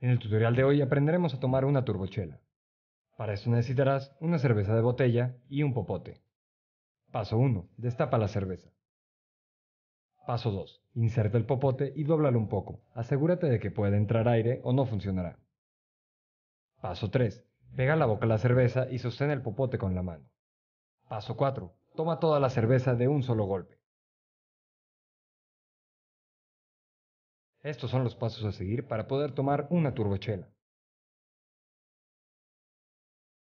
En el tutorial de hoy aprenderemos a tomar una turbochela. Para eso necesitarás una cerveza de botella y un popote. Paso 1. Destapa la cerveza. Paso 2. Inserta el popote y dóblalo un poco. Asegúrate de que pueda entrar aire o no funcionará. Paso 3. Pega la boca a la cerveza y sostén el popote con la mano. Paso 4. Toma toda la cerveza de un solo golpe. Estos son los pasos a seguir para poder tomar una turbochela.